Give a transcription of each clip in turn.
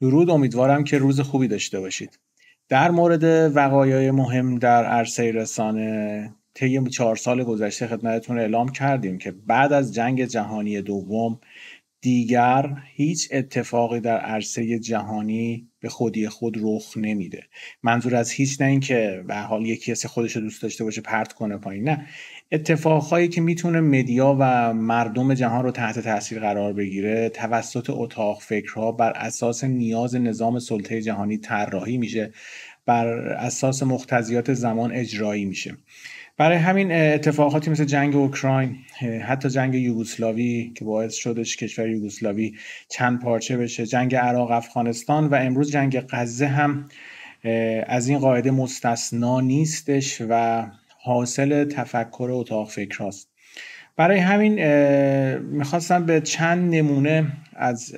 درود امیدوارم که روز خوبی داشته باشید در مورد وقایع مهم در عرصه رسانه طی چهار سال گذشته خدمتتون اعلام کردیم که بعد از جنگ جهانی دوم دیگر هیچ اتفاقی در عرصه جهانی به خودی خود رخ نمیده منظور از هیچ نه اینکه به حال یکی از خودش رو دوست داشته باشه پرت کنه پایین نه اتفاقهایی که میتونه مدیا و مردم جهان رو تحت تاثیر قرار بگیره توسط اتاق فکرها بر اساس نیاز نظام سلطه جهانی طراحی میشه بر اساس مختزیات زمان اجرایی میشه برای همین اتفاقاتی مثل جنگ اوکراین حتی جنگ یوگسلاوی که باعث شدش کشور یوگسلاوی چند پارچه بشه جنگ عراق افغانستان و امروز جنگ غزه هم از این قاعده مستثنا نیستش و حاصل تفکر اتاق فکر برای همین میخواستم به چند نمونه از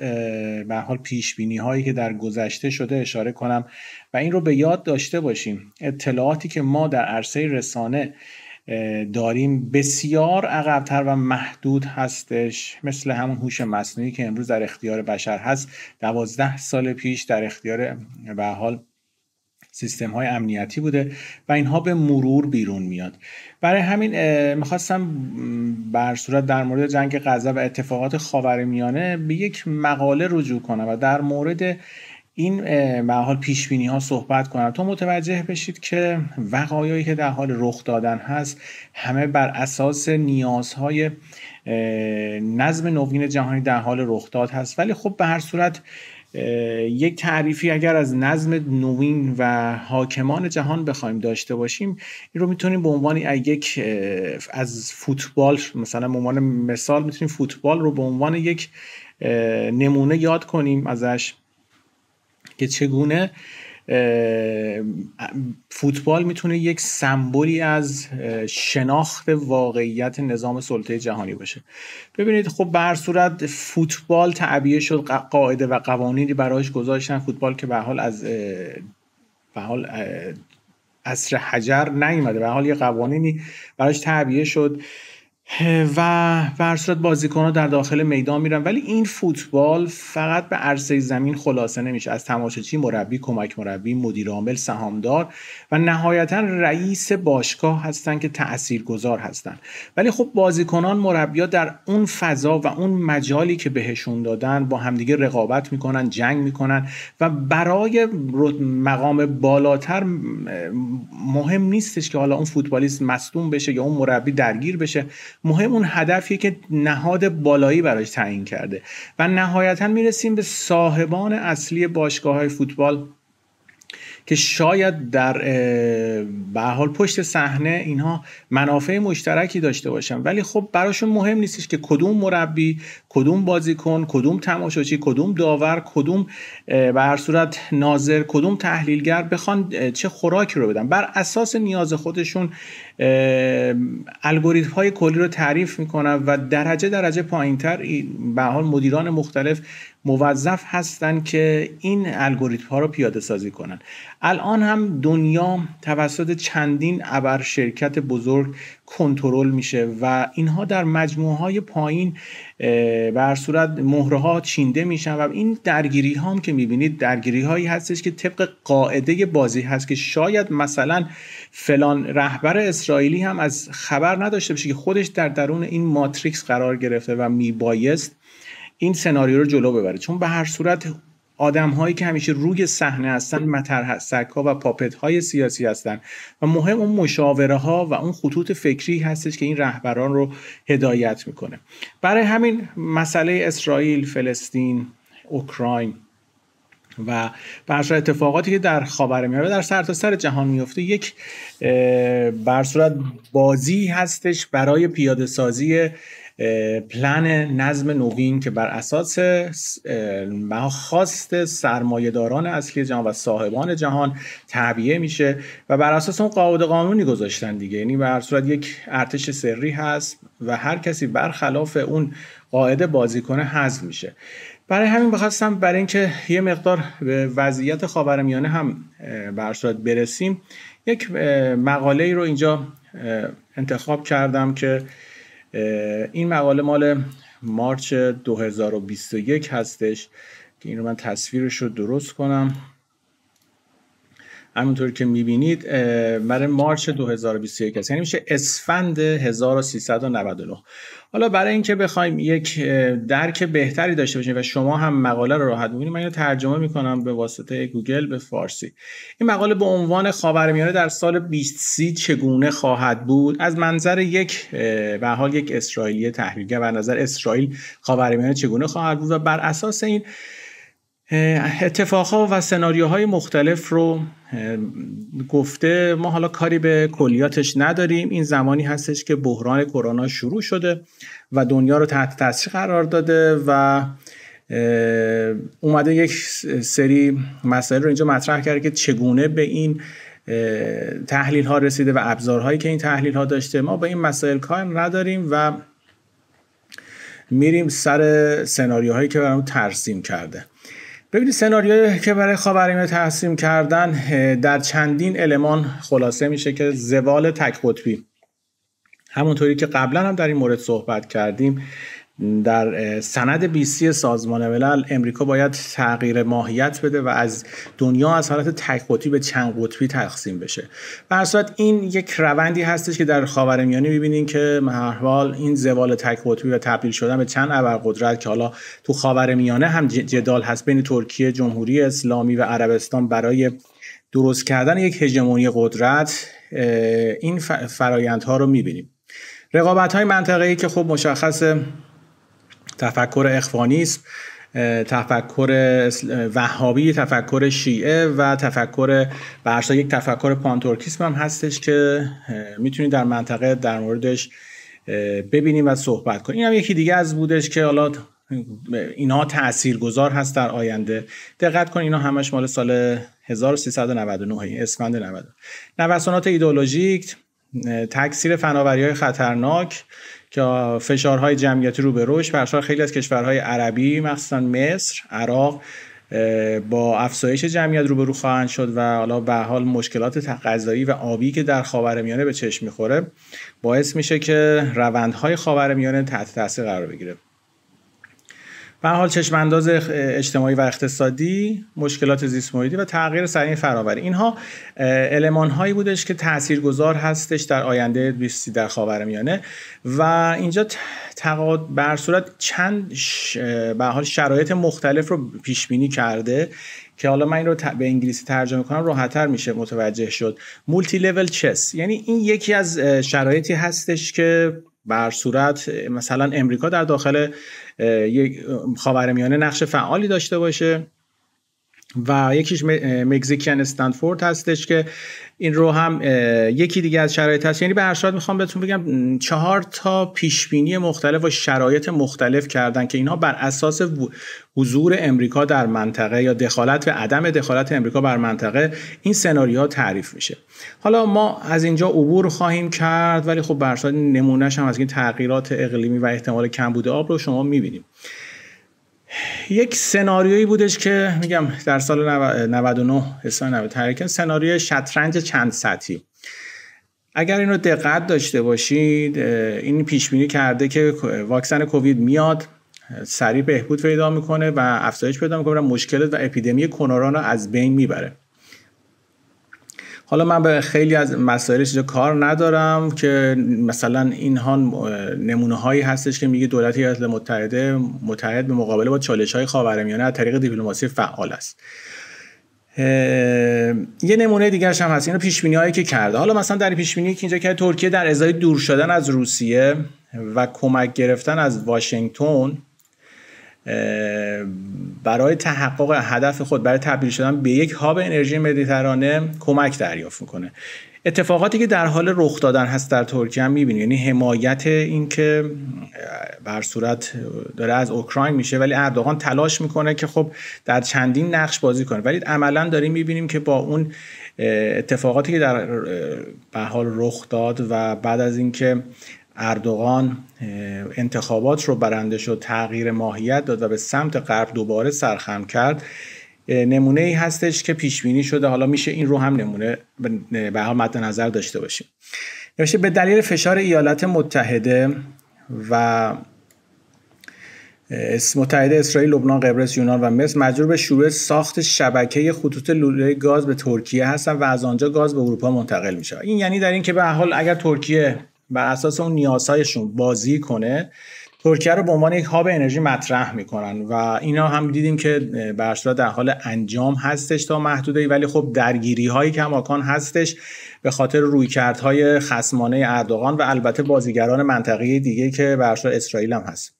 به حال پیش بینی هایی که در گذشته شده اشاره کنم و این رو به یاد داشته باشیم اطلاعاتی که ما در عرصه رسانه داریم بسیار عقبتر و محدود هستش مثل همون هوش مصنوعی که امروز در اختیار بشر هست دوازده سال پیش در اختیار به حال سیستم های امنیتی بوده و اینها به مرور بیرون میاد برای همین میخواستم بر صورت در مورد جنگ غزه و اتفاقات خاورمیانه به یک مقاله رجوع کنم و در مورد این به حال پیش بینی ها صحبت کنم تا متوجه بشید که وقایعی که در حال رخ دادن هست همه بر اساس نیازهای نظم نوین جهانی در حال رخداد هست ولی خب به هر صورت یک تعریفی اگر از نظم نوین و حاکمان جهان بخوایم داشته باشیم این رو میتونیم به عنوان یک از فوتبال مثلا به عنوان مثال میتونیم فوتبال رو به عنوان یک نمونه یاد کنیم ازش که چگونه فوتبال میتونه یک سمبولی از شناخت واقعیت نظام سلطه جهانی باشه ببینید خب بر صورت فوتبال تعبیه شد قاعده و قوانینی براش گذاشتن فوتبال که به حال از به حال اصر حجر نیومده به حال یه قوانینی براش تعبیه شد و به صورت بازیکن ها در داخل میدان میرن ولی این فوتبال فقط به عرصه زمین خلاصه نمیشه از تماشاچی مربی کمک مربی مدیر عامل سهامدار و نهایتا رئیس باشگاه هستند که تاثیرگذار هستند ولی خب بازیکنان مربیا در اون فضا و اون مجالی که بهشون دادن با همدیگه رقابت میکنن جنگ میکنن و برای مقام بالاتر مهم نیستش که حالا اون فوتبالیست مصدوم بشه یا اون مربی درگیر بشه مهم اون هدفیه که نهاد بالایی براش تعیین کرده و نهایتا میرسیم به صاحبان اصلی باشگاه های فوتبال که شاید در به حال پشت صحنه اینها منافع مشترکی داشته باشن ولی خب براشون مهم نیستش که کدوم مربی کدوم بازیکن کدوم تماشاچی کدوم داور کدوم به هر صورت ناظر کدوم تحلیلگر بخوان چه خوراکی رو بدن بر اساس نیاز خودشون الگوریتم های کلی رو تعریف میکنم و درجه درجه تر، به حال مدیران مختلف موظف هستند که این الگوریتم ها رو پیاده سازی کنن الان هم دنیا توسط چندین ابر شرکت بزرگ کنترل میشه و اینها در مجموعه های پایین بر صورت مهره ها چینده میشن و این درگیری ها هم که میبینید درگیری هایی هستش که طبق قاعده بازی هست که شاید مثلا فلان رهبر اسرائیلی هم از خبر نداشته باشه که خودش در درون این ماتریکس قرار گرفته و میبایست این سناریو رو جلو ببره چون به هر صورت آدم هایی که همیشه روی صحنه هستن متر ها و پاپت های سیاسی هستن و مهم اون مشاوره ها و اون خطوط فکری هستش که این رهبران رو هدایت میکنه برای همین مسئله اسرائیل، فلسطین، اوکراین و برصورت اتفاقاتی که در خاورمیانه و در سرتاسر سر جهان میفته یک صورت بازی هستش برای پیاده سازی پلن نظم نوین که بر اساس خواست سرمایهداران اصلی جهان و صاحبان جهان تعبیه میشه و بر اساس اون قواعد قانونی گذاشتن دیگه یعنی به صورت یک ارتش سری هست و هر کسی برخلاف اون قاعده بازی کنه حذف میشه برای همین بخواستم برای اینکه یه مقدار به وضعیت خاورمیانه هم برشاد برسیم یک مقاله ای رو اینجا انتخاب کردم که این مقاله مال مارچ 2021 هستش که این رو من تصویرش رو درست کنم همونطور که میبینید برای مارچ 2021 هست یعنی میشه اسفند 1399 حالا برای اینکه بخوایم یک درک بهتری داشته باشیم و شما هم مقاله رو راحت ببینید من ترجمه میکنم به واسطه گوگل به فارسی این مقاله به عنوان خاورمیانه در سال 2030 چگونه خواهد بود از منظر یک به حال یک اسرائیلی تحلیلگر و نظر اسرائیل خاورمیانه چگونه خواهد بود و بر اساس این اتفاقها و سناریوهای مختلف رو گفته ما حالا کاری به کلیاتش نداریم این زمانی هستش که بحران کرونا شروع شده و دنیا رو تحت تاثیر قرار داده و اومده یک سری مسائل رو اینجا مطرح کرده که چگونه به این تحلیل ها رسیده و ابزارهایی که این تحلیل ها داشته ما به این مسائل کار نداریم و میریم سر سناریوهایی که برام ترسیم کرده ببینید سناریوی که برای خاورمیانه تقسیم کردن در چندین المان خلاصه میشه که زوال تک قطبی همونطوری که قبلا هم در این مورد صحبت کردیم در سند بیسی سازمان ملل امریکا باید تغییر ماهیت بده و از دنیا از حالت تک قطبی به چند قطبی تقسیم بشه و صورت این یک روندی هستش که در خاورمیانه میبینین که محوال این زوال تک قطبی و تبدیل شدن به چند قدرت که حالا تو خاورمیانه هم جدال هست بین ترکیه جمهوری اسلامی و عربستان برای درست کردن یک هژمونی قدرت این فرایندها رو میبینیم رقابت های منطقه‌ای که خب مشخص تفکر اخوانیسم تفکر وهابی تفکر شیعه و تفکر برسا یک تفکر پانتورکیسم هم هستش که میتونید در منطقه در موردش ببینیم و صحبت کنیم این هم یکی دیگه از بودش که حالا اینها گذار هست در آینده دقت کن اینا همش مال سال 1399 اسفند 90 نوسانات ایدئولوژیک تکثیر فناوری های خطرناک که فشارهای جمعیتی رو به رشد خیلی از کشورهای عربی مخصوصا مصر عراق با افزایش جمعیت روبرو خواهند شد و حالا به حال مشکلات تقضایی و آبی که در خاورمیانه به چشم میخوره باعث میشه که روندهای خاورمیانه تحت تاثیر قرار بگیره به حال چشم انداز اجتماعی و اقتصادی مشکلات زیست و تغییر سریع فراوری اینها المان هایی بودش که گذار هستش در آینده 20 در خاورمیانه و اینجا تقاد بر صورت چند به حال شرایط مختلف رو پیش بینی کرده که حالا من این رو به انگلیسی ترجمه کنم راحتتر میشه متوجه شد مولتی لول چس یعنی این یکی از شرایطی هستش که بر صورت مثلا امریکا در داخل یک میانه نقش فعالی داشته باشه و یکیش مکزیکیان استنفورد هستش که این رو هم یکی دیگه از شرایط هست یعنی به هر صورت میخوام بهتون بگم چهار تا پیشبینی مختلف و شرایط مختلف کردن که اینها بر اساس حضور امریکا در منطقه یا دخالت و عدم دخالت امریکا بر منطقه این سناریوها تعریف میشه حالا ما از اینجا عبور خواهیم کرد ولی خب به نمونهش هم از این تغییرات اقلیمی و احتمال کمبود آب رو شما میبینیم یک سناریویی بودش که میگم در سال 99 90 91 سناریوی شطرنج چند سطحی اگر این رو دقت داشته باشید این پیش بینی کرده که واکسن کووید میاد سریع بهبود پیدا میکنه و افزایش پیدا میکنه و مشکلات و اپیدمی کرونا رو از بین میبره حالا من به خیلی از مسائلش اینجا کار ندارم که مثلا اینها نمونه هایی هستش که میگه دولت ایالات متحده متحد به مقابله با چالش های خاورمیانه از طریق دیپلماسی فعال است یه نمونه دیگرش هم هست اینو پیش بینی هایی که کرده حالا مثلا در پیش بینی که اینجا که ترکیه در ازای دور شدن از روسیه و کمک گرفتن از واشنگتن برای تحقق هدف خود برای تبدیل شدن به یک هاب انرژی مدیترانه کمک دریافت میکنه اتفاقاتی که در حال رخ دادن هست در ترکیه هم میبینی یعنی حمایت این که بر صورت داره از اوکراین میشه ولی اردوغان تلاش میکنه که خب در چندین نقش بازی کنه ولی عملا داریم میبینیم که با اون اتفاقاتی که در به حال رخ داد و بعد از اینکه اردوغان انتخابات رو برنده شد تغییر ماهیت داد و به سمت غرب دوباره سرخم کرد نمونه ای هستش که پیش بینی شده حالا میشه این رو هم نمونه به حال مد نظر داشته باشیم نوشته به دلیل فشار ایالات متحده و متحده اسرائیل، لبنان، قبرس، یونان و مصر مجبور به شروع ساخت شبکه خطوط لوله گاز به ترکیه هستن و از آنجا گاز به اروپا منتقل میشه این یعنی در این که به حال اگر ترکیه بر اساس اون نیازهایشون بازی کنه ترکیه رو به عنوان یک هاب انرژی مطرح میکنن و اینا هم دیدیم که به در حال انجام هستش تا محدوده ولی خب درگیری هایی کماکان هستش به خاطر رویکردهای خسمانه اردوغان و البته بازیگران منطقه دیگه که به اسرائیل هم هست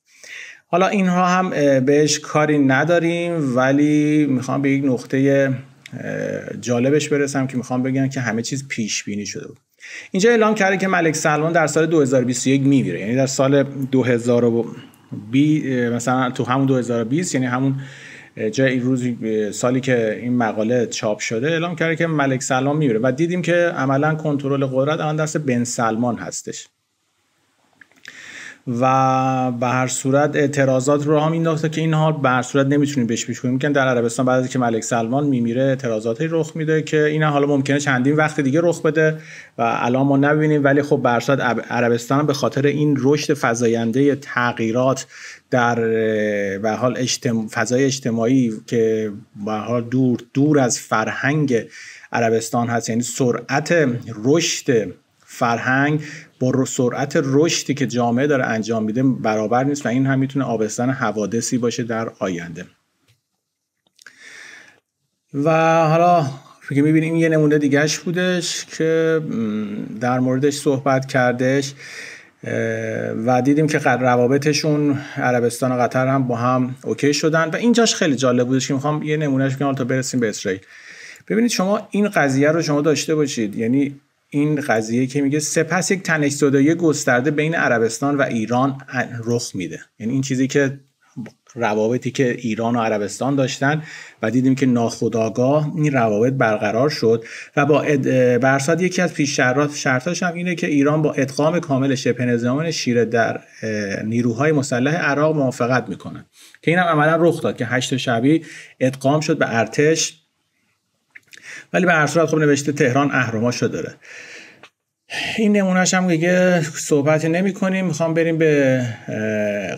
حالا اینها هم بهش کاری نداریم ولی میخوام به یک نقطه جالبش برسم که میخوام بگم که همه چیز پیش بینی شده بود اینجا اعلام کرده که ملک سلمان در سال 2021 میمیره یعنی در سال 2020 مثلا تو همون 2020 یعنی همون جای این روز سالی که این مقاله چاپ شده اعلام کرده که ملک سلمان میمیره و دیدیم که عملا کنترل قدرت الان دست بن سلمان هستش و به هر صورت اعتراضات رو هم این که اینها به هر صورت نمیتونیم بهش پیش کنیم در عربستان بعد از که ملک سلمان میمیره اعتراضاتی رخ میده که این حالا ممکنه چندین وقت دیگه رخ بده و الان ما نبینیم ولی خب به هر صورت عربستان به خاطر این رشد فزاینده تغییرات در به حال فضای اجتماعی که به حال دور دور از فرهنگ عربستان هست یعنی سرعت رشد فرهنگ با سرعت رشدی که جامعه داره انجام میده برابر نیست و این هم میتونه آبستن حوادثی باشه در آینده و حالا که میبینیم یه نمونه دیگهش بودش که در موردش صحبت کردش و دیدیم که روابطشون عربستان و قطر هم با هم اوکی شدن و اینجاش خیلی جالب بودش که میخوام یه نمونهش بگم تا برسیم به اسرائیل ببینید شما این قضیه رو شما داشته باشید یعنی این قضیه که میگه سپس یک تنش زدایی گسترده بین عربستان و ایران رخ میده یعنی این چیزی که روابطی که ایران و عربستان داشتن و دیدیم که ناخداگاه این روابط برقرار شد و با برصد یکی از پیش شرطاش هم اینه که ایران با ادغام کامل شبه نظام شیره در نیروهای مسلح عراق موافقت میکنه که این هم عملا رخ داد که هشت شبی ادغام شد به ارتش ولی به هر صورت خب نوشته تهران اهرماشو داره این نمونهش هم دیگه صحبتی نمی کنیم میخوام بریم به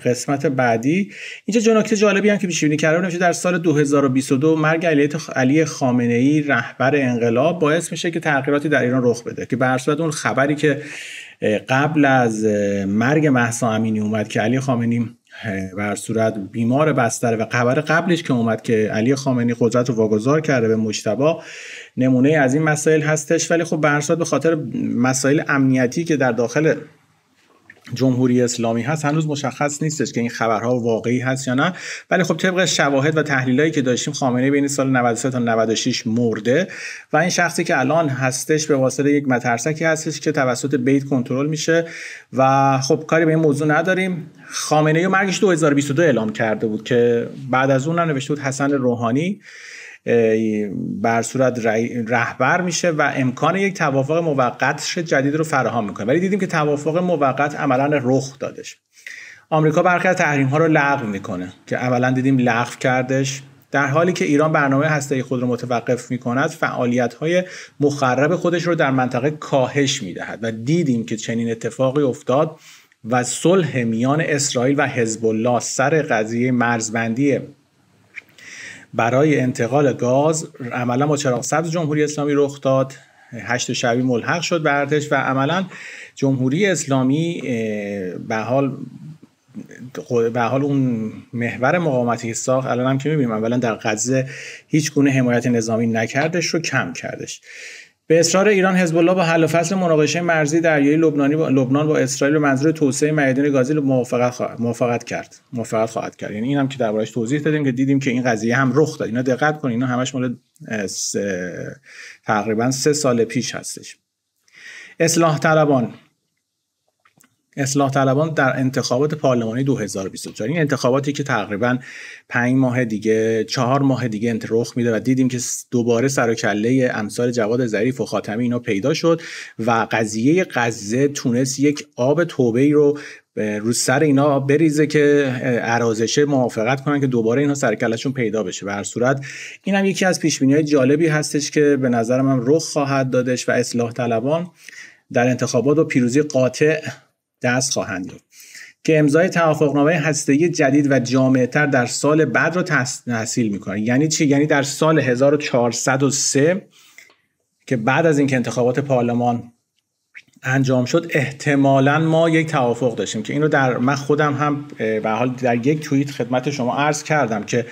قسمت بعدی اینجا جا جالبی هم که پیش بینی کرده در سال 2022 مرگ علی خامنه ای رهبر انقلاب باعث میشه که تغییراتی در ایران رخ بده که به اون خبری که قبل از مرگ محسا امینی اومد که علی خامنه بر صورت بیمار بستر و خبر قبلش که اومد که علی خامنی قدرت رو واگذار کرده به مشتبه نمونه از این مسائل هستش ولی خب به به خاطر مسائل امنیتی که در داخل جمهوری اسلامی هست هنوز مشخص نیستش که این خبرها واقعی هست یا نه ولی خب طبق شواهد و تحلیلایی که داشتیم خامنه بین سال 93 تا 96 مرده و این شخصی که الان هستش به واسطه یک مترسکی هستش که توسط بیت کنترل میشه و خب کاری به این موضوع نداریم خامنه ای مرگش 2022 اعلام کرده بود که بعد از اون نوشته بود حسن روحانی بر صورت رهبر میشه و امکان یک توافق موقت جدید رو فراهم میکنه ولی دیدیم که توافق موقت عملا رخ دادش آمریکا برخی از تحریم ها رو لغو میکنه که اولا دیدیم لغو کردش در حالی که ایران برنامه هسته خود رو متوقف می کند فعالیت های مخرب خودش رو در منطقه کاهش می و دیدیم که چنین اتفاقی افتاد و صلح میان اسرائیل و حزب الله سر قضیه مرزبندی برای انتقال گاز عملا با چراغ سبز جمهوری اسلامی رخ داد هشت شبی ملحق شد به و عملا جمهوری اسلامی به حال به حال اون محور مقاومتی ساخت الان هم که میبینیم اولا در غزه هیچ گونه حمایت نظامی نکردش رو کم کردش به اصرار ایران حزب الله با حل و فصل مناقشه مرزی دریایی لبنانی با لبنان با اسرائیل به منظور توسعه میدان گازی موافقت خواهد موافقت کرد موافقت خواهد کرد یعنی اینم که دربارش توضیح دادیم که دیدیم که این قضیه هم رخ داد اینا دقت کنید اینا همش مال تقریبا سه سال پیش هستش اصلاح طلبان اصلاح طلبان در انتخابات پارلمانی 2024 این انتخاباتی که تقریبا پنج ماه دیگه چهار ماه دیگه انترخ میده و دیدیم که دوباره سر و کله امثال جواد ظریف و خاتمی اینا پیدا شد و قضیه قزه تونست یک آب توبه ای رو رو سر اینا بریزه که ارازشه موافقت کنن که دوباره اینها سرکلشون پیدا بشه به صورت این هم یکی از پیش های جالبی هستش که به نظر من رخ خواهد دادش و اصلاح طلبان در انتخابات با پیروزی قاطع دست خواهند داد که امضای توافقنامه هسته‌ای جدید و جامعتر در سال بعد را تحصیل میکنه یعنی چی یعنی در سال 1403 که بعد از اینکه انتخابات پارلمان انجام شد احتمالا ما یک توافق داشتیم که اینو در من خودم هم به حال در یک توییت خدمت شما عرض کردم که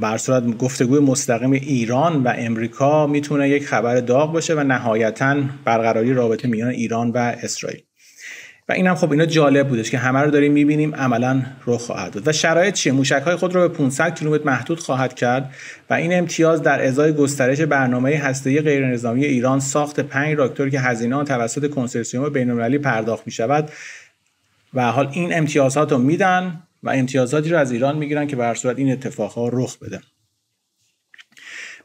بر صورت گفتگوی مستقیم ایران و امریکا میتونه یک خبر داغ باشه و نهایتا برقراری رابطه میان ایران و اسرائیل و اینم خب اینا جالب بودش که همه رو داریم میبینیم عملا رخ خواهد داد و شرایط چیه موشک های خود رو به 500 کیلومتر محدود خواهد کرد و این امتیاز در ازای گسترش برنامه هسته‌ای غیرنظامی ایران ساخت 5 راکتور که هزینه آن توسط کنسرسیوم بین‌المللی پرداخت می شود و حال این امتیازات رو میدن و امتیازاتی رو از ایران میگیرن که به صورت این اتفاقها رخ بده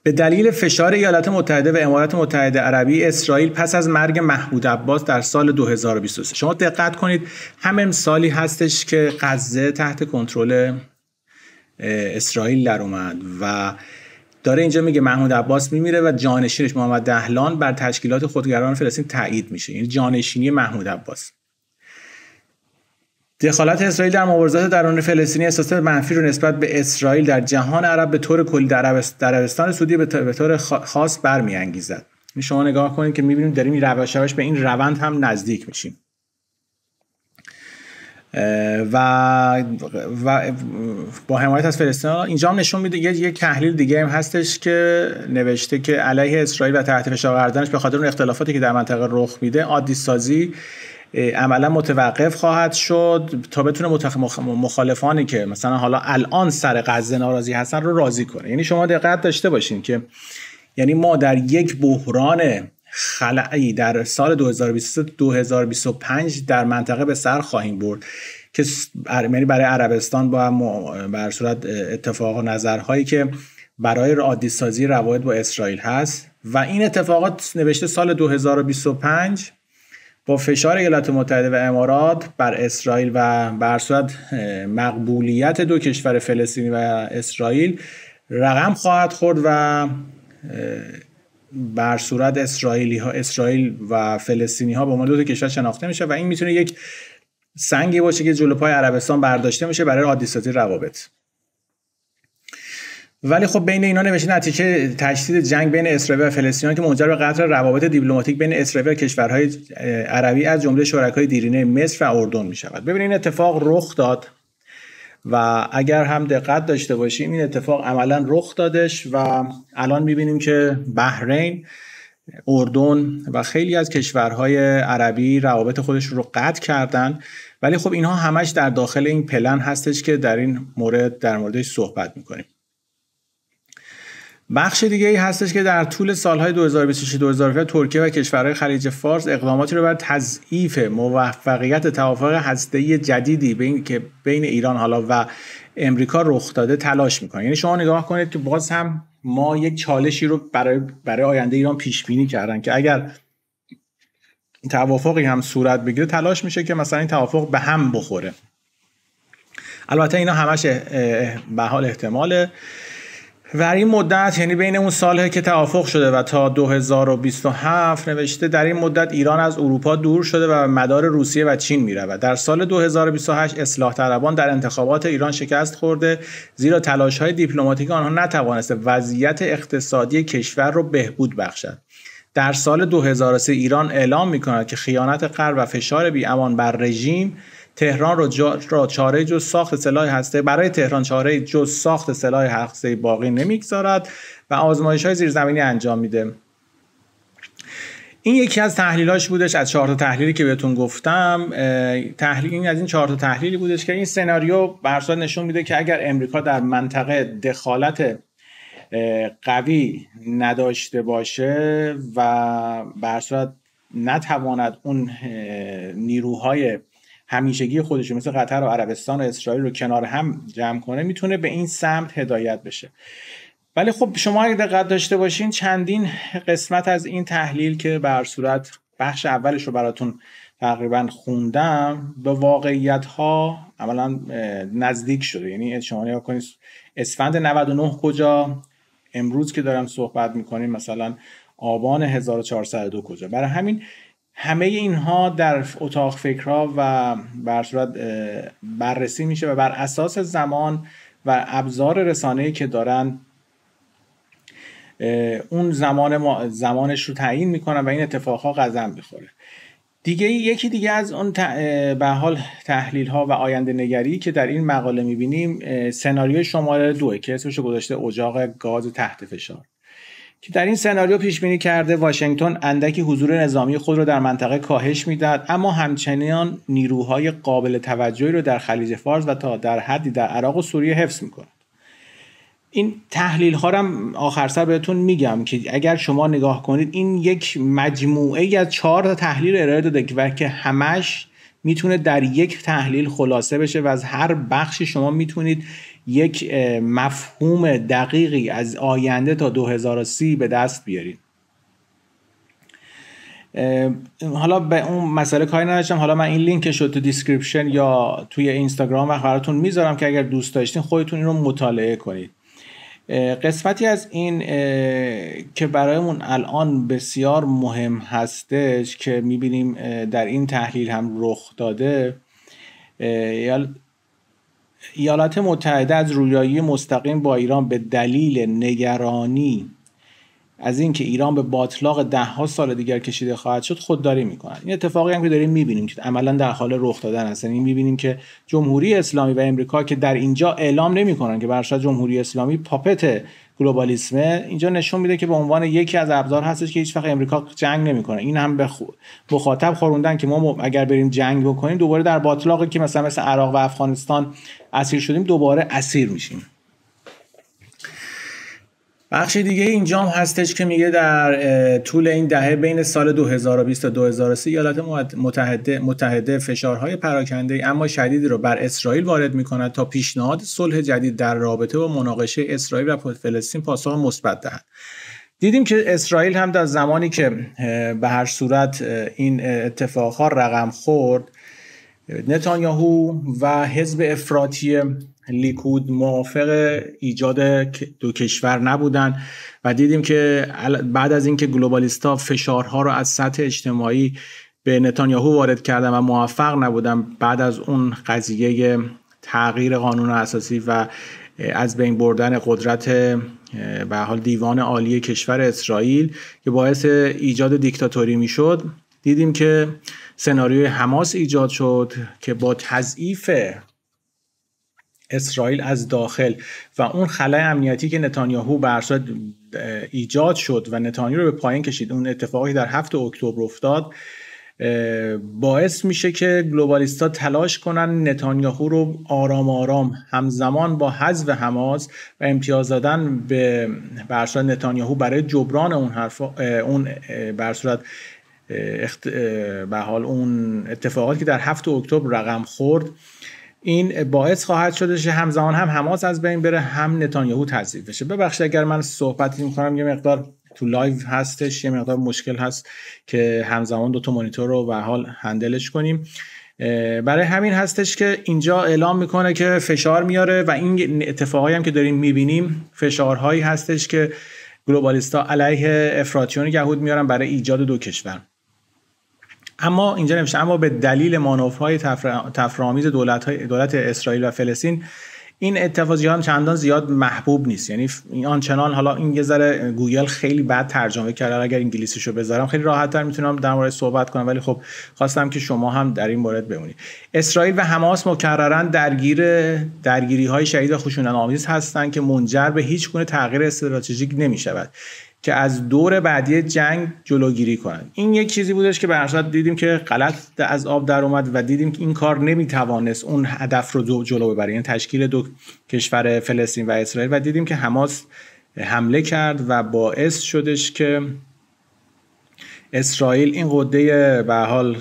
به دلیل فشار ایالات متحده و امارات متحده عربی اسرائیل پس از مرگ محمود عباس در سال 2023 شما دقت کنید هم امسالی هستش که غزه تحت کنترل اسرائیل در اومد و داره اینجا میگه محمود عباس میمیره و جانشینش محمد دهلان بر تشکیلات خودگران فلسطین تایید میشه یعنی جانشینی محمود عباس دخالت اسرائیل در مبارزات درون فلسطینی احساس منفی رو نسبت به اسرائیل در جهان عرب به طور کلی در عربستان سعودی به طور خاص برمیانگیزد یعنی شما نگاه کنید که میبینیم در روش یواش به این روند هم نزدیک میشیم و, و با حمایت از فلسطین اینجا هم نشون میده یه تحلیل دیگه هم هستش که نوشته که علیه اسرائیل و تحت فشار آوردنش به خاطر اون اختلافاتی که در منطقه رخ میده عادی سازی عملا متوقف خواهد شد تا بتونه مخالفانی که مثلا حالا الان سر غزه ناراضی هستن رو راضی کنه یعنی شما دقت داشته باشین که یعنی ما در یک بحران خلعی در سال 2025 در منطقه به سر خواهیم برد که یعنی برای عربستان با بر صورت اتفاق و نظرهایی که برای عادی سازی با اسرائیل هست و این اتفاقات نوشته سال 2025 با فشار ایالات متحده و امارات بر اسرائیل و بر صورت مقبولیت دو کشور فلسطینی و اسرائیل رقم خواهد خورد و بر صورت اسرائیلی ها اسرائیل و فلسطینی ها به عنوان دو کشور شناخته میشه و این میتونه یک سنگی باشه که جلو پای عربستان برداشته میشه برای عادیسازی روابط ولی خب بین اینا نوشته نتیجه تشدید جنگ بین اسرائیل و فلسطینیان که منجر به قطع روابط دیپلماتیک بین اسرائیل و کشورهای عربی از جمله شرکای دیرینه مصر و اردن می شود ببینید این اتفاق رخ داد و اگر هم دقت داشته باشیم این اتفاق عملا رخ دادش و الان میبینیم که بحرین اردن و خیلی از کشورهای عربی روابط خودش رو قطع کردن ولی خب اینها همش در داخل این پلن هستش که در این مورد در موردش صحبت میکنیم بخش دیگه ای هستش که در طول سالهای 2026 2017 ترکیه و کشورهای خلیج فارس اقداماتی رو بر تضعیف موفقیت توافق هسته‌ای جدیدی بین که بین ایران حالا و امریکا رخ داده تلاش میکنه یعنی شما نگاه کنید که باز هم ما یک چالشی رو برای برای آینده ایران پیش بینی کردن که اگر توافقی هم صورت بگیره تلاش میشه که مثلا این توافق به هم بخوره البته اینا همش به حال احتماله و این مدت یعنی بین اون سال که توافق شده و تا 2027 نوشته در این مدت ایران از اروپا دور شده و به مدار روسیه و چین میرود در سال 2028 اصلاح طلبان در انتخابات ایران شکست خورده زیرا تلاش های دیپلماتیک آنها نتوانسته وضعیت اقتصادی کشور را بهبود بخشد در سال 2003 ایران اعلام می کند که خیانت غرب و فشار بی امان بر رژیم تهران رو, را چاره جز ساخت سلاح هسته برای تهران چاره جز ساخت سلاح هسته باقی نمیگذارد و آزمایش های زیرزمینی انجام میده این یکی از تحلیلاش بودش از چهار تا تحلیلی که بهتون گفتم تحلیل این از این چهار تا تحلیلی بودش که این سناریو به نشون میده که اگر امریکا در منطقه دخالت قوی نداشته باشه و به نتواند اون نیروهای همیشگی خودش مثل قطر و عربستان و اسرائیل رو کنار هم جمع کنه میتونه به این سمت هدایت بشه ولی خب شما اگه دقت داشته باشین چندین قسمت از این تحلیل که بر صورت بخش اولش رو براتون تقریبا خوندم به واقعیت ها عملا نزدیک شده یعنی شما نگاه کنید اسفند 99 کجا امروز که دارم صحبت میکنیم مثلا آبان 1402 کجا برای همین همه اینها در اتاق فکرها و بر صورت بررسی میشه و بر اساس زمان و ابزار رسانه که دارن اون زمان زمانش رو تعیین میکنن و این اتفاقها قزم میخوره دیگه یکی دیگه از اون به حال تحلیل ها و آینده نگری که در این مقاله میبینیم سناریوی شماره دوه که اسمش گذاشته اجاق گاز تحت فشار که در این سناریو پیش بینی کرده واشنگتن اندکی حضور نظامی خود را در منطقه کاهش میدهد اما همچنان نیروهای قابل توجهی را در خلیج فارس و تا در حدی در عراق و سوریه حفظ میکند این تحلیل ها هم آخر سر بهتون میگم که اگر شما نگاه کنید این یک مجموعه ای از چهار تحلیل ارائه داده که همش میتونه در یک تحلیل خلاصه بشه و از هر بخشی شما میتونید یک مفهوم دقیقی از آینده تا 2030 به دست بیارید حالا به اون مسئله کاری نداشتم حالا من این لینک شد تو دیسکریپشن یا توی اینستاگرام و براتون میذارم که اگر دوست داشتین خودتون این رو مطالعه کنید قسمتی از این که برایمون الان بسیار مهم هستش که میبینیم در این تحلیل هم رخ داده ایالات متحده از رویایی مستقیم با ایران به دلیل نگرانی از اینکه ایران به باطلاق دهها سال دیگر کشیده خواهد شد خودداری میکنند. این اتفاقی هم که داریم میبینیم که عملا در حال رخ دادن هست یعنی میبینیم که جمهوری اسلامی و امریکا که در اینجا اعلام نمیکنن که برشا جمهوری اسلامی پاپت گلوبالیسمه اینجا نشون میده که به عنوان یکی از ابزار هستش که هیچ امریکا جنگ نمیکنه این هم به مخاطب خوروندن که ما اگر بریم جنگ بکنیم دوباره در باطلاقی که مثلا مثل عراق و افغانستان اسیر شدیم دوباره اسیر میشیم بخش دیگه اینجام هستش که میگه در طول این دهه بین سال 2020 تا 2030 ایالات متحده, متحده فشارهای پراکنده اما شدیدی رو بر اسرائیل وارد میکند تا پیشنهاد صلح جدید در رابطه با مناقشه اسرائیل و فلسطین پاسخ مثبت دهد دیدیم که اسرائیل هم در زمانی که به هر صورت این اتفاقها رقم خورد نتانیاهو و حزب افراطی لیکود موافق ایجاد دو کشور نبودن و دیدیم که بعد از اینکه گلوبالیست فشارها رو از سطح اجتماعی به نتانیاهو وارد کردن و موفق نبودن بعد از اون قضیه تغییر قانون اساسی و از بین بردن قدرت به حال دیوان عالی کشور اسرائیل که باعث ایجاد دیکتاتوری میشد دیدیم که سناریوی حماس ایجاد شد که با تضعیف اسرائیل از داخل و اون خلای امنیتی که نتانیاهو برصورت ایجاد شد و نتانیاهو رو به پایین کشید اون اتفاقی در هفت اکتبر افتاد باعث میشه که گلوبالیستا تلاش کنن نتانیاهو رو آرام آرام همزمان با حذف حماس و امتیاز دادن به برصورت نتانیاهو برای جبران اون حرف اون برصورت به حال اون اتفاقاتی که در هفت اکتبر رقم خورد این باعث خواهد شده که همزمان هم حماس از بین بره هم نتانیاهو تضعیف بشه ببخشید اگر من صحبتی میکنم یه مقدار تو لایو هستش یه مقدار مشکل هست که همزمان دو تا مانیتور رو به حال هندلش کنیم برای همین هستش که اینجا اعلام میکنه که فشار میاره و این اتفاقایی هم که داریم میبینیم فشارهایی هستش که گلوبالیستا علیه افراطیون یهود میارن برای ایجاد دو کشور اما اینجا نمیشه اما به دلیل های تفرامیز دولت, دولت اسرائیل و فلسطین این اتفاقی هم چندان زیاد محبوب نیست یعنی آنچنان حالا این یه ذره گوگل خیلی بد ترجمه کرده اگر انگلیسیشو بذارم خیلی راحت تر میتونم در مورد صحبت کنم ولی خب خواستم که شما هم در این مورد بمونید اسرائیل و حماس مکررا درگیر درگیری های شدید و خشونت آمیز هستند که منجر به هیچ گونه تغییر استراتژیک نمیشود. که از دور بعدی جنگ جلوگیری کنند این یک چیزی بودش که به دیدیم که غلط از آب در اومد و دیدیم که این کار نمیتوانست اون هدف رو جلو ببره یعنی تشکیل دو کشور فلسطین و اسرائیل و دیدیم که حماس حمله کرد و باعث شدش که اسرائیل این قده به حال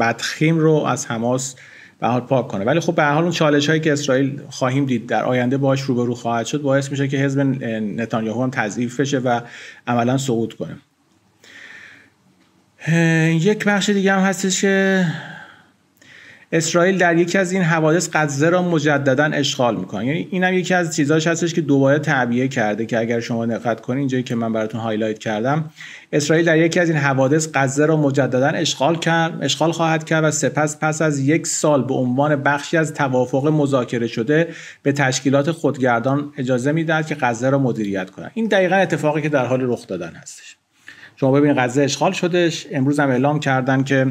بدخیم رو از حماس به پاک کنه ولی خب به حال اون چالش هایی که اسرائیل خواهیم دید در آینده باش روبرو خواهد شد باعث میشه که حزب نتانیاهو هم تضعیف بشه و عملا سقوط کنه یک بخش دیگه هم هستش که اسرائیل در یکی از این حوادث غزه را مجددا اشغال میکنه یعنی اینم یکی از چیزاش هستش که دوباره تعبیه کرده که اگر شما دقت کنید جایی که من براتون هایلایت کردم اسرائیل در یکی از این حوادث غزه را مجددا اشغال کرد اشغال خواهد کرد و سپس پس از یک سال به عنوان بخشی از توافق مذاکره شده به تشکیلات خودگردان اجازه میدهد که غزه را مدیریت کنند این دقیقا اتفاقی که در حال رخ دادن هستش شما ببینید غزه اشغال شدش امروز هم اعلام کردن که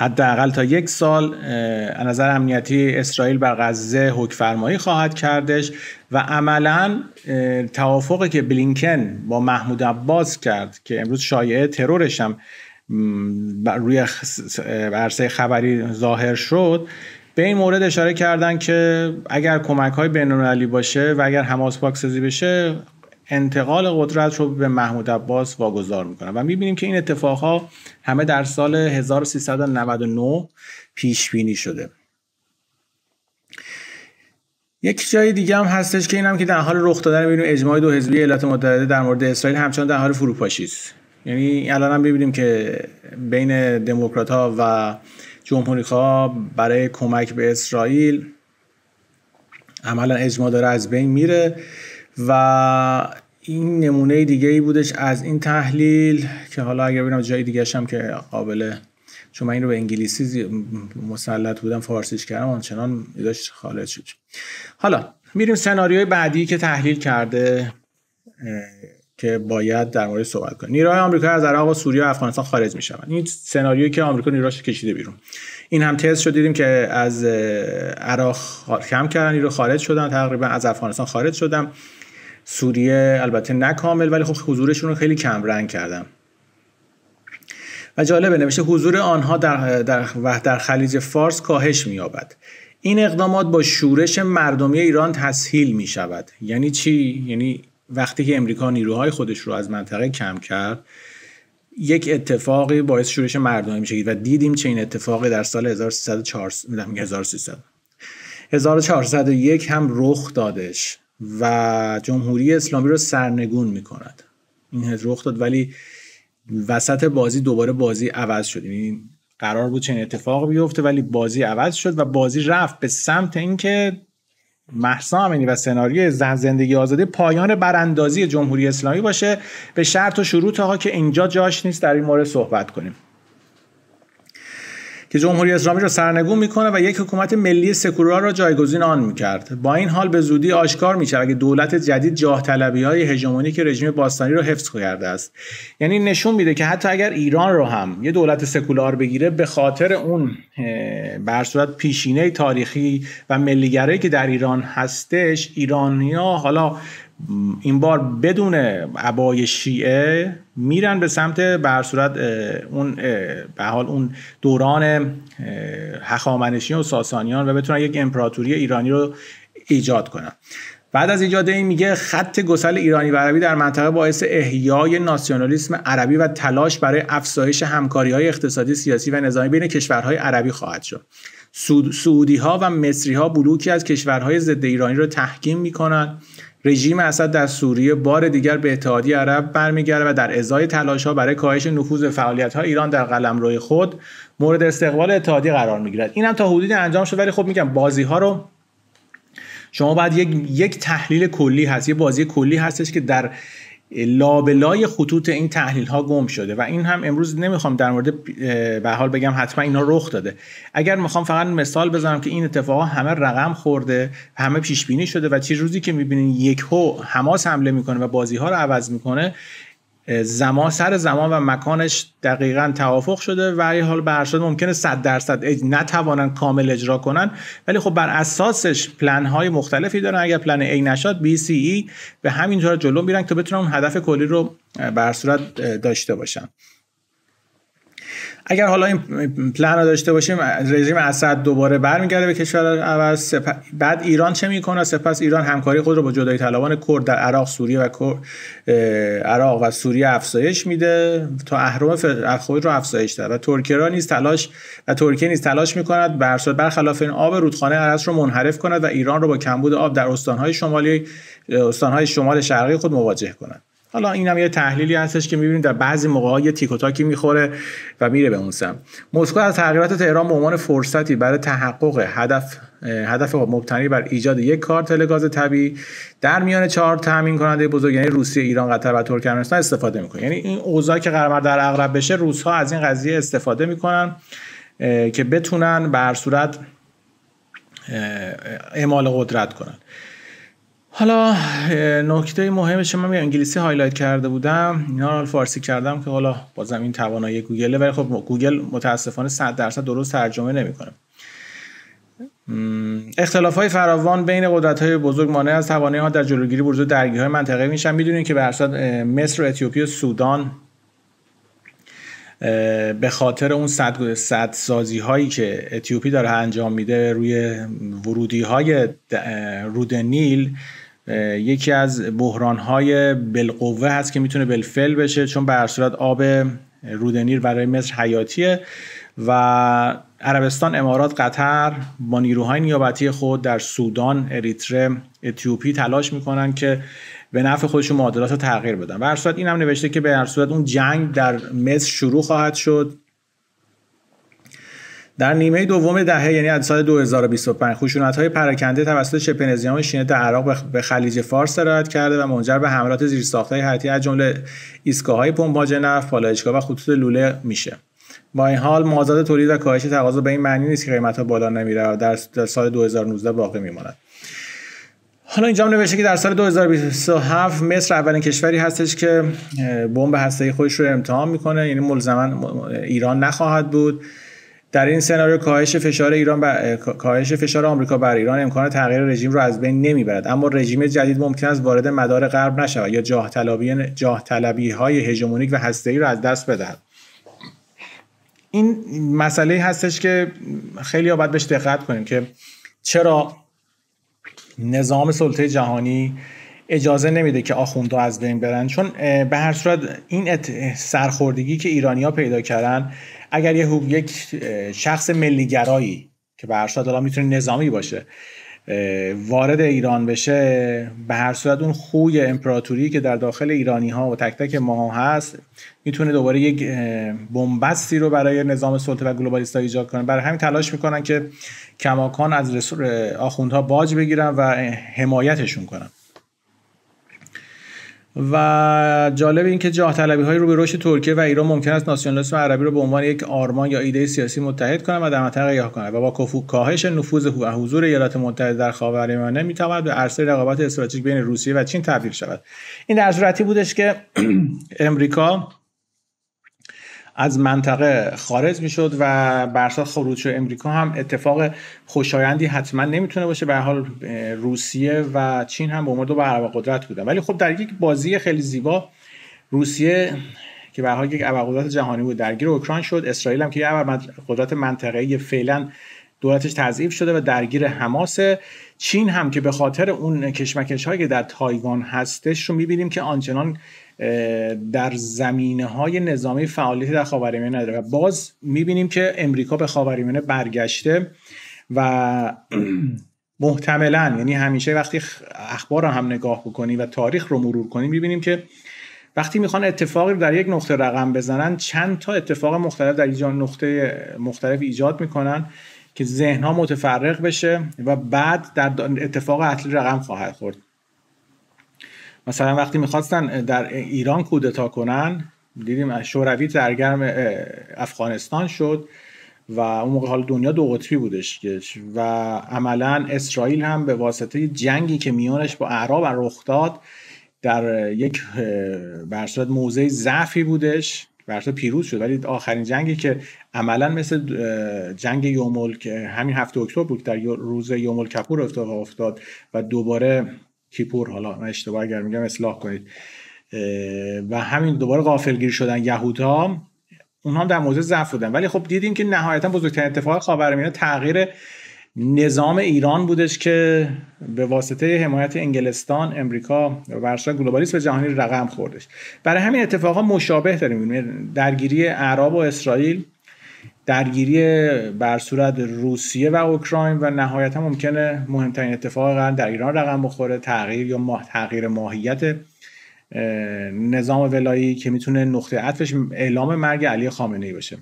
حداقل تا یک سال از نظر امنیتی اسرائیل بر غزه حکم فرمایی خواهد کردش و عملا توافقی که بلینکن با محمود عباس کرد که امروز شایعه ترورش هم روی عرصه خبری ظاهر شد به این مورد اشاره کردن که اگر کمک های بین باشه و اگر حماس پاک بشه انتقال قدرت رو به محمود عباس واگذار میکنن و میبینیم که این اتفاقها همه در سال 1399 پیش بینی شده یک جای دیگه هم هستش که اینم که در حال رخ دادن میبینیم اجماع دو حزبی علت متحده در مورد اسرائیل همچنان در حال فروپاشی است یعنی الان هم میبینیم که بین دموکرات ها و جمهوری ها برای کمک به اسرائیل عملا اجماع داره از بین میره و این نمونه دیگه ای بودش از این تحلیل که حالا اگر ببینم جای دیگه هم که قابل چون من این رو به انگلیسی مسلط بودم فارسیش کردم آنچنان داشت خالد شد حالا میریم سناریوی بعدی که تحلیل کرده که باید در مورد صحبت کنیم نیروهای آمریکا از عراق و سوریه و افغانستان خارج شوند، این سناریویی که آمریکا نیروهاش کشیده بیرون این هم تست شد دیدیم که از عراق کم کردن نیرو خارج شدن تقریبا از افغانستان خارج شدن سوریه البته نه کامل ولی خب حضورشون رو خیلی کم رنگ کردم و جالبه نوشته حضور آنها در, در, در خلیج فارس کاهش میابد این اقدامات با شورش مردمی ایران تسهیل می شود یعنی چی یعنی وقتی که امریکا نیروهای خودش رو از منطقه کم کرد یک اتفاقی باعث شورش مردمی میشه و دیدیم چه این اتفاقی در سال 1304 1300 1401 هم رخ دادش و جمهوری اسلامی رو سرنگون میکند این رخ داد ولی وسط بازی دوباره بازی عوض شد یعنی قرار بود چنین اتفاق بیفته ولی بازی عوض شد و بازی رفت به سمت اینکه محسا امینی و سناریوی زندگی آزادی پایان براندازی جمهوری اسلامی باشه به شرط و شروط ها که اینجا جاش نیست در این مورد صحبت کنیم که جمهوری اسلامی را سرنگون میکنه و یک حکومت ملی سکولار را جایگزین آن میکرد با این حال به زودی آشکار میشود که دولت جدید جاه طلبی های هژمونی که رژیم باستانی را حفظ کرده است یعنی نشون میده که حتی اگر ایران رو هم یه دولت سکولار بگیره به خاطر اون بر صورت پیشینه تاریخی و ملیگرایی که در ایران هستش ایرانیا حالا این بار بدون عبای شیعه میرن به سمت برصورت اون به حال اون دوران هخامنشیان و ساسانیان و بتونن یک امپراتوری ایرانی رو ایجاد کنن بعد از ایجاد این میگه خط گسل ایرانی و عربی در منطقه باعث احیای ناسیونالیسم عربی و تلاش برای افزایش همکاری های اقتصادی سیاسی و نظامی بین کشورهای عربی خواهد شد سعودی ها و مصری ها بلوکی از کشورهای ضد ایرانی رو تحکیم می کنند رژیم اسد در سوریه بار دیگر به اتحادیه عرب برمیگرده و در ازای تلاش ها برای کاهش نفوذ فعالیت ها ایران در قلمروی خود مورد استقبال اتحادیه قرار میگیرد اینم تا حدودی انجام شد ولی خب میگم بازی ها رو شما باید یک،, یک تحلیل کلی هست یه بازی کلی هستش که در لابلای خطوط این تحلیل ها گم شده و این هم امروز نمیخوام در مورد به حال بگم حتما اینا رخ داده اگر میخوام فقط مثال بزنم که این اتفاق همه رقم خورده همه پیش بینی شده و چه روزی که میبینین یک هو حماس حمله میکنه و بازی ها رو عوض میکنه زمان سر زمان و مکانش دقیقا توافق شده و حال به ممکنه صد درصد اج... نتوانن کامل اجرا کنن ولی خب بر اساسش پلن های مختلفی دارن اگر پلن A نشاد B C e به همین جلو میرن که بتونن اون هدف کلی رو بر صورت داشته باشن اگر حالا این پلن رو داشته باشیم رژیم اسد دوباره برمیگرده به کشور عوض بعد ایران چه میکنه سپس ایران همکاری خود رو با جدای طلبان کرد در عراق سوریه و عراق و سوریه افزایش میده تا اهرم خود رو افزایش داد و ترکیه را نیز تلاش و ترکیه نیز تلاش میکند بر برخلاف این آب رودخانه عرض رو منحرف کند و ایران رو با کمبود آب در استانهای شمالی استانهای شمال شرقی خود مواجه کند حالا اینم یه تحلیلی هستش که میبینیم در بعضی موقع یه تیکوتاکی میخوره و میره به اون سم مسکو از تغییرات تهران به عنوان فرصتی برای تحقق هدف هدف مبتنی بر ایجاد یک کارتل گاز طبیعی در میان چهار تامین کننده بزرگ یعنی روسیه ایران قطر و ترکمنستان استفاده میکنه یعنی این اوضاع که قرار در عقرب بشه روس از این قضیه استفاده میکنن که بتونن به صورت اعمال قدرت کنن حالا نکته مهمش من به انگلیسی هایلایت کرده بودم اینا رو فارسی کردم که حالا با زمین توانایی گوگل ولی خب گوگل متاسفانه 100 درصد درست ترجمه نمیکنه اختلاف های فراوان بین قدرت های بزرگ مانع از توانایی‌ها ها در جلوگیری بروز درگی های منطقه میشن میدونید که به مصر و اتیوپی و سودان به خاطر اون صد, صد سازی هایی که اتیوپی داره انجام میده روی ورودی های رود نیل یکی از بحرانهای بلقوه هست که میتونه بلفل بشه چون به صورت آب رودنیر برای مصر حیاتیه و عربستان، امارات، قطر با نیروهای نیابتی خود در سودان، اریتره، اتیوپی تلاش میکنن که به نفع خودشون معادلات رو تغییر بدن. و این هم نوشته که به اون جنگ در مصر شروع خواهد شد در نیمه دوم دهه یعنی از سال 2025 های پرکنده توسط شبه نظام شینه عراق به خلیج فارس سرایت کرده و منجر به حملات های حیاتی از جمله ایستگاه‌های پمپاژ نفت، پالایشگاه و خطوط لوله میشه. با این حال مازاد تولید و کاهش تقاضا به این معنی نیست که ها بالا نمیره و در سال 2019 باقی میماند. حالا اینجا نوشته که در سال 2027 مصر اولین کشوری هستش که بمب هسته‌ای خودش رو امتحان میکنه یعنی ملزما ایران نخواهد بود در این سناریو کاهش فشار ایران بر... کاهش فشار آمریکا بر ایران امکان تغییر رژیم را از بین نمیبرد اما رژیم جدید ممکن است وارد مدار غرب نشود یا جاه طلبی جاه طلبی های هژمونیک و هسته‌ای را از دست بدهد این مسئله هستش که خیلی باید بهش دقت کنیم که چرا نظام سلطه جهانی اجازه نمیده که آخوندها از بین برن چون به هر صورت این سرخوردگی که ایرانیا پیدا کردن اگر یه یک شخص ملیگرایی که به هر صورت الان میتونه نظامی باشه وارد ایران بشه به هر صورت اون خوی امپراتوری که در داخل ایرانی ها و تک تک ماها هست میتونه دوباره یک بنبستی رو برای نظام سلطه و ها ایجاد کنه برای همین تلاش میکنن که کماکان از آخوندها باج بگیرن و حمایتشون کنن و جالب این که جاه طلبی های رو به روش ترکیه و ایران ممکن است ناسیونالیسم عربی رو به عنوان یک آرمان یا ایده سیاسی متحد کنند و در منطقه یا کنند و با کفو کاهش نفوذ و حضور ایالات متحده در خاورمیانه میتواند به عرصه رقابت استراتژیک بین روسیه و چین تبدیل شود این در صورتی بودش که امریکا از منطقه خارج میشد و برسات خروج امریکا هم اتفاق خوشایندی حتما نمیتونه باشه به حال روسیه و چین هم به عنوان دو برابر قدرت بودن ولی خب در یک بازی خیلی زیبا روسیه که به حال یک ابرقدرت جهانی بود درگیر اوکراین شد اسرائیل هم که یک قدرت منطقه‌ای فعلا دولتش تضعیف شده و درگیر حماس چین هم که به خاطر اون کشمکش هایی که در تایوان هستش رو میبینیم که آنچنان در زمینه های نظامی فعالیت در خاورمیانه نداره و باز میبینیم که امریکا به خاورمیانه برگشته و محتملا یعنی همیشه وقتی اخبار رو هم نگاه بکنی و تاریخ رو مرور کنی میبینیم که وقتی میخوان اتفاقی در یک نقطه رقم بزنن چند تا اتفاق مختلف در ایجاد نقطه مختلف ایجاد میکنن که ذهنها متفرق بشه و بعد در اتفاق اصلی رقم خواهد خورد مثلا وقتی میخواستن در ایران کودتا کنن دیدیم شوروی درگرم افغانستان شد و اون موقع حال دنیا دو قطبی بودش و عملا اسرائیل هم به واسطه جنگی که میانش با اعراب رخ داد در یک برصورت موزه ضعفی بودش برصورت پیروز شد ولی آخرین جنگی که عملا مثل جنگ یومل که همین هفته اکتبر بود در روز یومل کپور افتاد و دوباره کیپور حالا من اشتباه اگر میگم اصلاح کنید و همین دوباره غافلگیر شدن یهودها اونها هم در موزه ضعف بودن ولی خب دیدیم که نهایتا بزرگترین اتفاق خاورمیانه تغییر نظام ایران بودش که به واسطه حمایت انگلستان، امریکا و ورشا گلوبالیسم جهانی رقم خوردش. برای همین اتفاقا مشابه داریم درگیری عرب و اسرائیل درگیری صورت روسیه و اوکراین و نهایتا ممکنه مهمترین اتفاق در ایران رقم بخوره تغییر یا ماه تغییر ماهیت نظام ولایی که میتونه نقطه عطفش اعلام مرگ علی خامنه ای باشه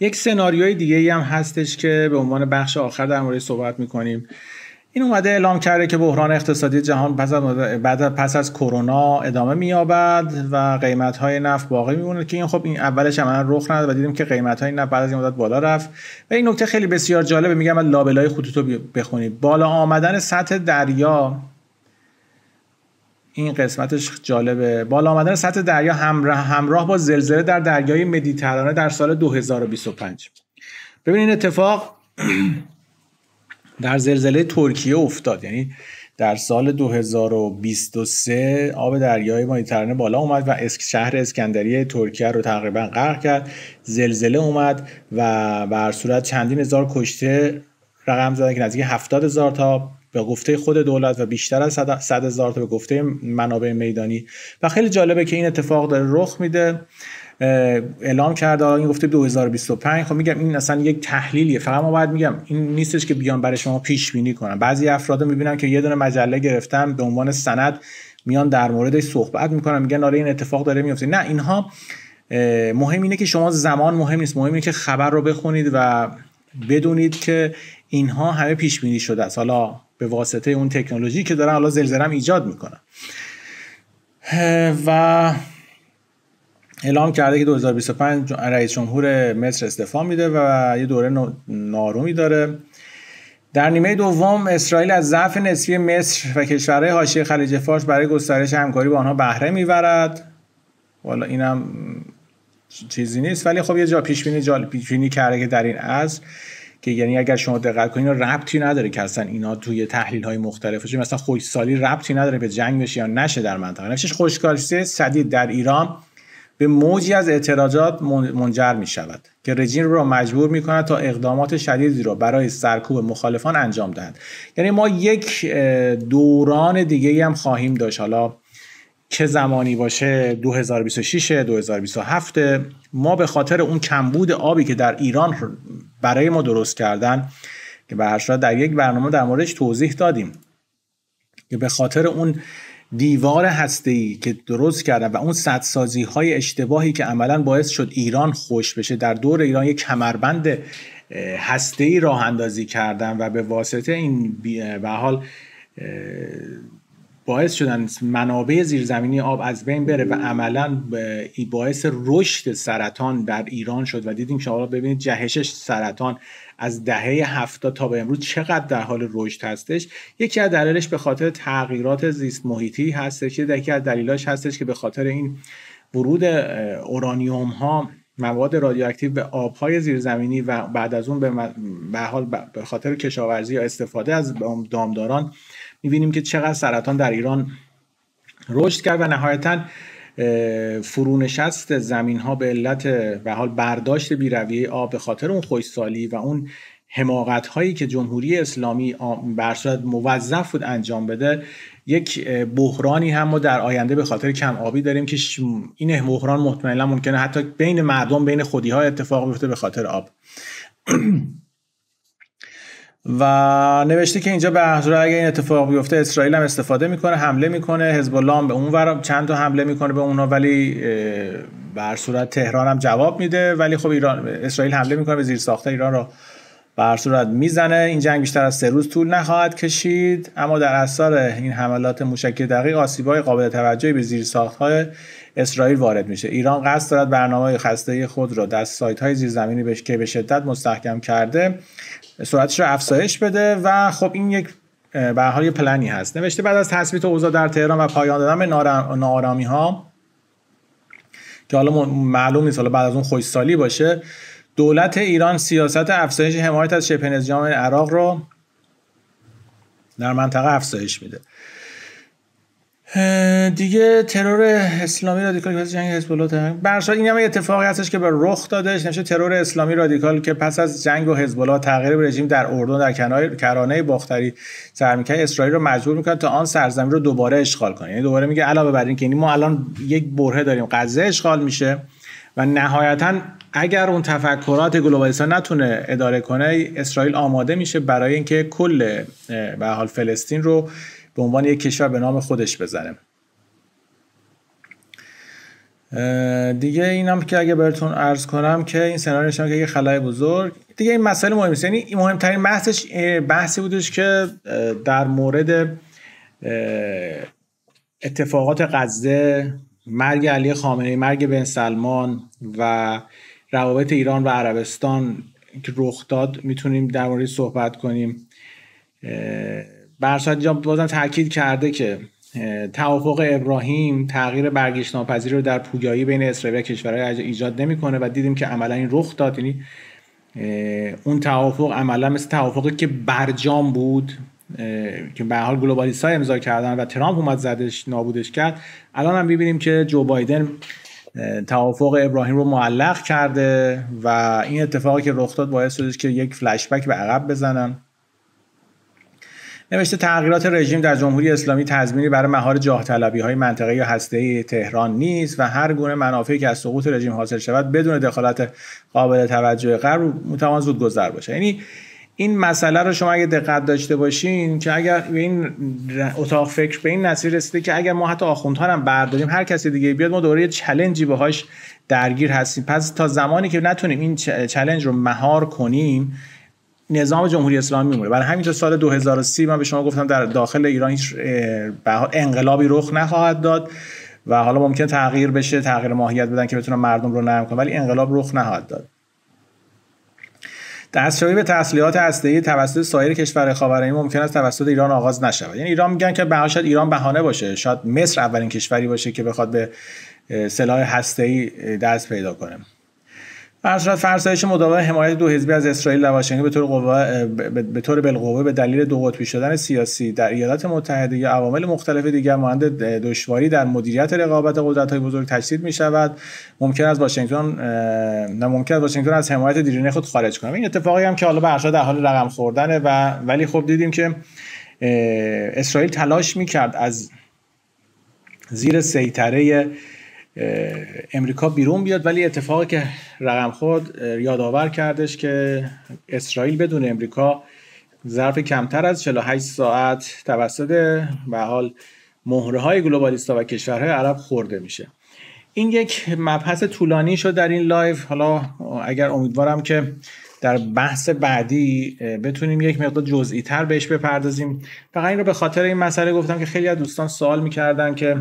یک سناریوی دیگه ای هم هستش که به عنوان بخش آخر در مورد صحبت میکنیم این اومده اعلام کرده که بحران اقتصادی جهان پس از کرونا ادامه مییابد و قیمت های نفت باقی میمونه که این خب این اولش هم رخ نداد و دیدیم که قیمت های نفت بعد از این مدت بالا رفت و این نکته خیلی بسیار جالبه میگم لابلای خطوط رو بخونید بالا آمدن سطح دریا این قسمتش جالبه بالا آمدن سطح دریا همراه, همراه با زلزله در دریای مدیترانه در سال 2025 ببینید اتفاق در زلزله ترکیه افتاد یعنی در سال 2023 آب دریای مدیترانه بالا اومد و شهر اسکندریه ترکیه رو تقریبا غرق کرد زلزله اومد و بر صورت چندین هزار کشته رقم زدن که نزدیک 70 هزار تا به گفته خود دولت و بیشتر از 100 هزار تا به گفته منابع میدانی و خیلی جالبه که این اتفاق داره رخ میده اعلام کرده این گفته 2025 خب میگم این اصلا یک تحلیلیه فقط ما باید میگم این نیستش که بیان برای شما پیش بینی کنم بعضی افراد میبینم که یه دونه مجله گرفتم به عنوان سند میان در موردش صحبت میکنن میگن آره این اتفاق داره میفته نه اینها مهم اینه که شما زمان مهم نیست مهم اینه که خبر رو بخونید و بدونید که اینها همه پیش بینی شده است حالا به واسطه اون تکنولوژی که دارن حالا زلزله ایجاد میکنن و اعلام کرده که 2025 رئیس جمهور مصر استعفا میده و یه دوره نارومی داره در نیمه دوم اسرائیل از ضعف نسبی مصر و کشورهای حاشیه خلیج فارس برای گسترش همکاری با آنها بهره میبرد والا اینم چیزی نیست ولی خب یه جا پیش بینی پیش بینی کرده که در این از که یعنی اگر شما دقت کنین ربطی نداره که اصلا اینا توی تحلیل های مختلف مثلا مثلا سالی ربطی نداره به جنگ بشه یا نشه در منطقه نفسش خشکسالی شدید در ایران به موجی از اعتراضات منجر می شود که رژیم را مجبور می کند تا اقدامات شدیدی را برای سرکوب مخالفان انجام دهند یعنی ما یک دوران دیگه هم خواهیم داشت حالا چه زمانی باشه 2026 2027 ما به خاطر اون کمبود آبی که در ایران برای ما درست کردن که به در یک برنامه در موردش توضیح دادیم که به خاطر اون دیوار ای که درست کردن و اون صدسازی های اشتباهی که عملا باعث شد ایران خوش بشه در دور ایران یک کمربند هسته ای راه اندازی کردن و به واسطه این به حال باعث شدن منابع زیرزمینی آب از بین بره و عملا باعث رشد سرطان در ایران شد و دیدیم شما ببینید جهشش سرطان از دهه هفته تا به امروز چقدر در حال رشد هستش یکی از دلایلش به خاطر تغییرات زیست محیطی هستش یکی از دلایلش هستش که به خاطر این ورود اورانیوم ها مواد رادیواکتیو به آبهای زیرزمینی و بعد از اون به حال به خاطر کشاورزی یا استفاده از دامداران میبینیم که چقدر سرطان در ایران رشد کرد و نهایتا فرونشست زمین ها به علت و حال برداشت بیرویه آب به خاطر اون خویستالی و اون حماقت هایی که جمهوری اسلامی بر موظف بود انجام بده یک بحرانی هم ما در آینده به خاطر کم آبی داریم که این بحران مطمئنا ممکنه حتی بین مردم بین خودی ها اتفاق بیفته به خاطر آب و نوشته که اینجا به حضور اگر این اتفاق بیفته اسرائیل هم استفاده میکنه حمله میکنه حزب الله به اون ور چند تا حمله میکنه به اونا ولی به صورت تهران هم جواب میده ولی خب ایران اسرائیل حمله میکنه به زیر ساخته ایران رو بر صورت میزنه این جنگ بیشتر از سه روز طول نخواهد کشید اما در اثر این حملات موشکی دقیق آسیبای قابل توجهی به زیر های اسرائیل وارد میشه ایران قصد دارد برنامه خسته خود را در سایت های زیرزمینی بهش که به شدت مستحکم کرده سرعتش را افزایش بده و خب این یک به حال یه پلنی هست نوشته بعد از تثبیت اوضاع در تهران و پایان دادن به نارامی ها که حالا معلوم نیست حالا بعد از اون خوشسالی باشه دولت ایران سیاست افزایش حمایت از شبه نظام عراق رو در منطقه افزایش میده دیگه ترور اسلامی رادیکال که جنگ حزب الله برشا این هم اتفاقی هستش که به رخ دادش نمیشه ترور اسلامی رادیکال که پس از جنگ و حزب الله تغییر رژیم در اردن در کنار کرانه باختری سر میکنه اسرائیل رو مجبور میکنه تا آن سرزمین رو دوباره اشغال کنه یعنی دوباره میگه علاوه بر این که یعنی ما الان یک برهه داریم غزه اشغال میشه و نهایتا اگر اون تفکرات گلوبالیستا نتونه اداره کنه اسرائیل آماده میشه برای اینکه کل به حال فلسطین رو به عنوان یک کشور به نام خودش بزنه دیگه اینم که اگه براتون عرض کنم که این سناریو نشون که یه خلای بزرگ دیگه این مسئله مهم است یعنی مهمترین بحثش بحثی بودش که در مورد اتفاقات غزه مرگ علی خامنه‌ای مرگ بن سلمان و روابط ایران و عربستان که رخ داد میتونیم در مورد صحبت کنیم جام بازم تاکید کرده که توافق ابراهیم تغییر برگشت ناپذیر رو در پویایی بین اسرائیل و کشورهای ایجاد نمیکنه و دیدیم که عملا این رخ داد یعنی اون توافق عملا مثل توافقی که برجام بود که به حال گلوبالیست امضا کردن و ترامپ اومد زدش نابودش کرد الان هم ببینیم که جو بایدن توافق ابراهیم رو معلق کرده و این اتفاقی که رخ داد باعث شدش که یک به عقب بزنن نوشته تغییرات رژیم در جمهوری اسلامی تضمینی برای مهار جاه طلبی های منطقه یا هسته تهران نیست و هر گونه منافعی که از سقوط رژیم حاصل شود بدون دخالت قابل توجه غرب متوان زود گذر باشه یعنی این مسئله رو شما اگه دقت داشته باشین که اگر به این اتاق فکر به این نصیر رسیده که اگر ما حتی آخوندها هم برداریم هر کسی دیگه بیاد ما دوره یه چلنجی درگیر هستیم پس تا زمانی که نتونیم این چلنج رو مهار کنیم نظام جمهوری اسلامی میمونه برای همین تا سال 2030 من به شما گفتم در داخل ایران هیچ انقلابی رخ نخواهد داد و حالا ممکن تغییر بشه تغییر ماهیت بدن که بتونن مردم رو نرم کنن ولی انقلاب رخ نخواهد داد دستیابی به تسلیحات هسته‌ای توسط سایر کشورهای خاورمیانه ممکن است توسط ایران آغاز نشود یعنی ایران میگن که به شاید ایران بهانه باشه شاید مصر اولین کشوری باشه که بخواد به سلاح هسته‌ای دست پیدا کنه ارشد فرسایش مداوم حمایت دو حزبی از اسرائیل در واشنگتن به طور به طور بالقوه به دلیل دو قطبی شدن سیاسی در ایالات متحده یا عوامل مختلف دیگر مانند دشواری در مدیریت رقابت قدرت‌های بزرگ تشدید می‌شود ممکن است واشنگتن نه ممکن است واشنگتن از حمایت دیرینه خود خارج کنه این اتفاقی هم که حالا به در حال رقم خوردنه و ولی خب دیدیم که اسرائیل تلاش میکرد از زیر سیطره امریکا بیرون بیاد ولی اتفاقی که رقم خود یادآور کردش که اسرائیل بدون امریکا ظرف کمتر از 48 ساعت توسط به حال مهره های گلوبالیستا و کشورهای عرب خورده میشه این یک مبحث طولانی شد در این لایف حالا اگر امیدوارم که در بحث بعدی بتونیم یک مقدار جزئی تر بهش بپردازیم فقط این رو به خاطر این مسئله گفتم که خیلی از دوستان سوال میکردن که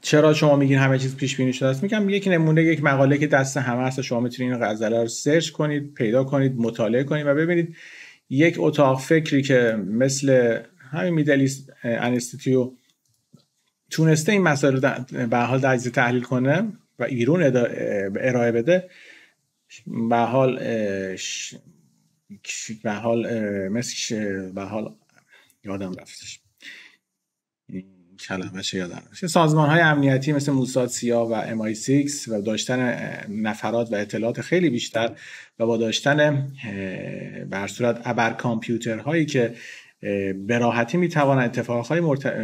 چرا شما میگین همه چیز پیش بینی شده است میگم یک نمونه یک مقاله که دست همه هست شما میتونید این غزله رو سرچ کنید پیدا کنید مطالعه کنید و ببینید یک اتاق فکری که مثل همین میدلیست انستیتیو تونسته این مسائل رو به حال تحلیل کنه و ایرون ارائه بده به حال به حال مثل به حال یادم رفتش کلمش یادم سازمان های امنیتی مثل موساد سیا و MI6 و داشتن نفرات و اطلاعات خیلی بیشتر و با داشتن بر صورت ابر کامپیوتر هایی که به راحتی میتوانن اتفاقهای مرت...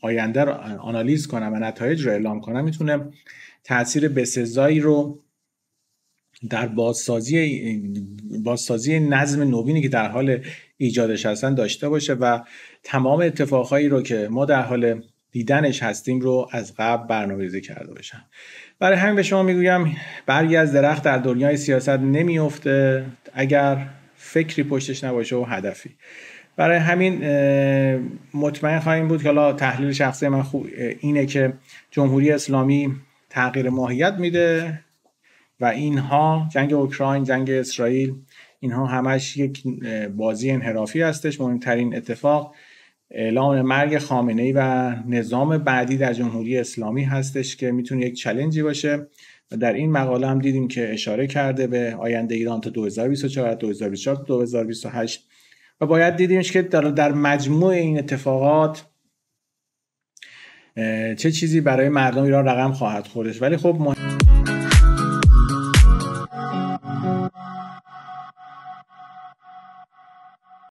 آینده رو آنالیز کنن و نتایج رو اعلام کنن میتونه تاثیر بسزایی رو در بازسازی بازسازی نظم نوینی که در حال ایجادش هستن داشته باشه و تمام اتفاقهایی رو که ما در حال دیدنش هستیم رو از قبل برنامه‌ریزی کرده باشن برای همین به شما میگویم برگی از درخت در دنیای سیاست نمیفته اگر فکری پشتش نباشه و هدفی برای همین مطمئن خواهیم بود که حالا تحلیل شخصی من خوب اینه که جمهوری اسلامی تغییر ماهیت میده و اینها جنگ اوکراین جنگ اسرائیل اینها همش یک بازی انحرافی هستش مهمترین اتفاق اعلام مرگ خامنه ای و نظام بعدی در جمهوری اسلامی هستش که میتونه یک چلنجی باشه و در این مقاله هم دیدیم که اشاره کرده به آینده ایران تا 2024 2024 2028 و باید دیدیمش که در مجموع این اتفاقات چه چیزی برای مردم ایران رقم خواهد خوردش ولی خب مهم